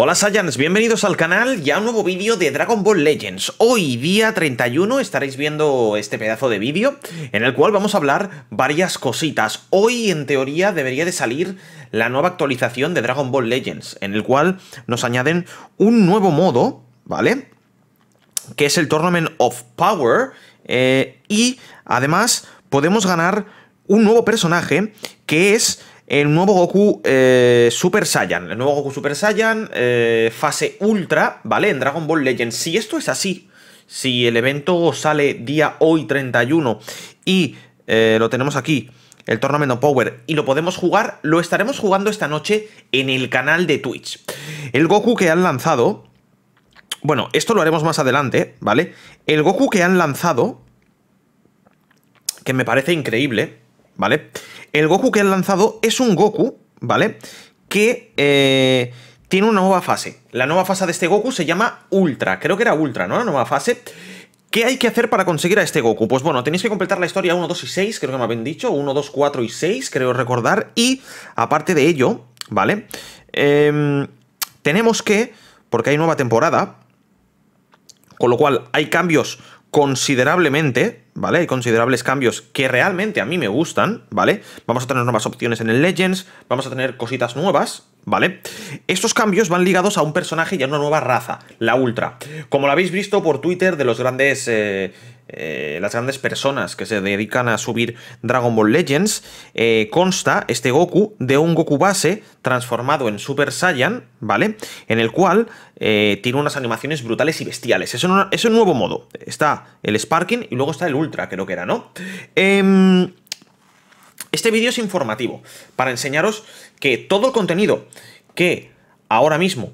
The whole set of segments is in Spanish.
Hola Saiyans, bienvenidos al canal y a un nuevo vídeo de Dragon Ball Legends. Hoy, día 31, estaréis viendo este pedazo de vídeo en el cual vamos a hablar varias cositas. Hoy, en teoría, debería de salir la nueva actualización de Dragon Ball Legends, en el cual nos añaden un nuevo modo, ¿vale? Que es el Tournament of Power eh, y, además, podemos ganar un nuevo personaje que es el nuevo Goku eh, Super Saiyan, el nuevo Goku Super Saiyan, eh, fase Ultra, ¿vale? En Dragon Ball Legends. Si esto es así, si el evento sale día hoy 31 y eh, lo tenemos aquí, el Tournament Power, y lo podemos jugar, lo estaremos jugando esta noche en el canal de Twitch. El Goku que han lanzado, bueno, esto lo haremos más adelante, ¿vale? El Goku que han lanzado, que me parece increíble, ¿vale? El Goku que han lanzado es un Goku, ¿vale? Que eh, tiene una nueva fase. La nueva fase de este Goku se llama Ultra. Creo que era Ultra, ¿no? La nueva fase. ¿Qué hay que hacer para conseguir a este Goku? Pues bueno, tenéis que completar la historia 1, 2 y 6, creo que me habían dicho. 1, 2, 4 y 6, creo recordar. Y aparte de ello, ¿vale? Em, tenemos que, porque hay nueva temporada, con lo cual hay cambios considerablemente, ¿vale? Hay considerables cambios que realmente a mí me gustan, ¿vale? Vamos a tener nuevas opciones en el Legends, vamos a tener cositas nuevas, ¿vale? Estos cambios van ligados a un personaje y a una nueva raza, la Ultra. Como lo habéis visto por Twitter de los grandes... Eh, eh, las grandes personas que se dedican a subir Dragon Ball Legends, eh, consta este Goku de un Goku base transformado en Super Saiyan, ¿vale? En el cual tiene unas animaciones brutales y bestiales. Es un, es un nuevo modo. Está el Sparking y luego está el Ultra, creo que era, ¿no? Eh, este vídeo es informativo para enseñaros que todo el contenido que ahora mismo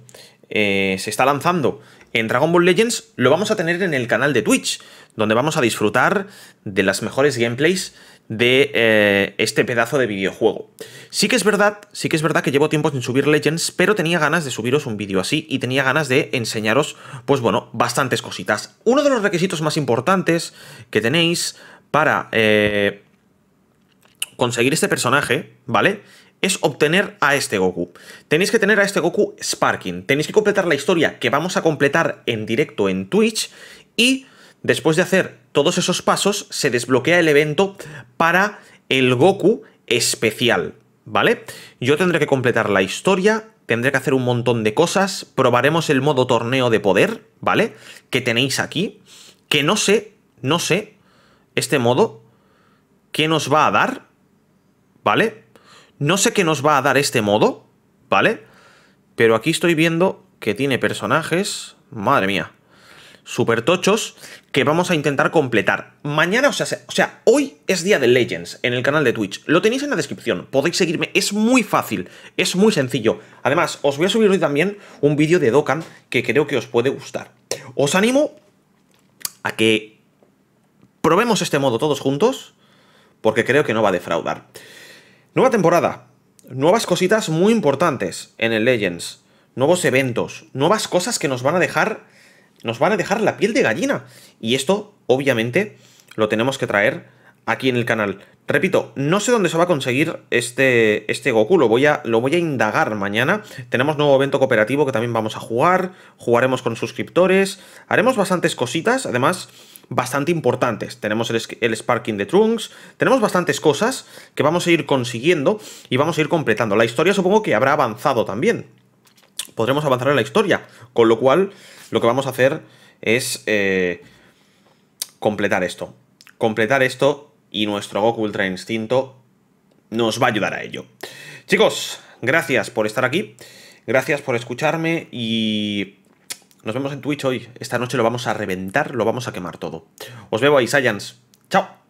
eh, se está lanzando en Dragon Ball Legends lo vamos a tener en el canal de Twitch, donde vamos a disfrutar de las mejores gameplays de eh, este pedazo de videojuego. Sí que es verdad, sí que es verdad que llevo tiempo sin subir Legends, pero tenía ganas de subiros un vídeo así y tenía ganas de enseñaros, pues bueno, bastantes cositas. Uno de los requisitos más importantes que tenéis para eh, conseguir este personaje, ¿vale? Es obtener a este Goku. Tenéis que tener a este Goku Sparking. Tenéis que completar la historia que vamos a completar en directo en Twitch. Y después de hacer todos esos pasos, se desbloquea el evento para el Goku especial, ¿vale? Yo tendré que completar la historia, tendré que hacer un montón de cosas, probaremos el modo torneo de poder, ¿vale? Que tenéis aquí, que no sé, no sé, este modo, ¿qué nos va a dar? ¿vale? No sé qué nos va a dar este modo, ¿vale? Pero aquí estoy viendo que tiene personajes, madre mía, super tochos, que vamos a intentar completar. Mañana, o sea, o sea, hoy es día de Legends en el canal de Twitch. Lo tenéis en la descripción, podéis seguirme, es muy fácil, es muy sencillo. Además, os voy a subir hoy también un vídeo de Dokkan que creo que os puede gustar. Os animo a que probemos este modo todos juntos, porque creo que no va a defraudar. Nueva temporada. Nuevas cositas muy importantes en el Legends. Nuevos eventos. Nuevas cosas que nos van a dejar. Nos van a dejar la piel de gallina. Y esto, obviamente, lo tenemos que traer aquí en el canal. Repito, no sé dónde se va a conseguir este, este Goku, lo voy, a, lo voy a indagar mañana. Tenemos nuevo evento cooperativo que también vamos a jugar, jugaremos con suscriptores, haremos bastantes cositas, además bastante importantes. Tenemos el, Sparking de Trunks, tenemos bastantes cosas que vamos a ir consiguiendo y vamos a ir completando. La historia supongo que habrá avanzado también. Podremos avanzar en la historia, con lo cual lo que vamos a hacer es eh, completar esto. Completar esto y nuestro Goku Ultra Instinto nos va a ayudar a ello. Chicos, gracias por estar aquí, gracias por escucharme y nos vemos en Twitch hoy. Esta noche lo vamos a reventar, lo vamos a quemar todo. Os veo ahí, Science. ¡Chao!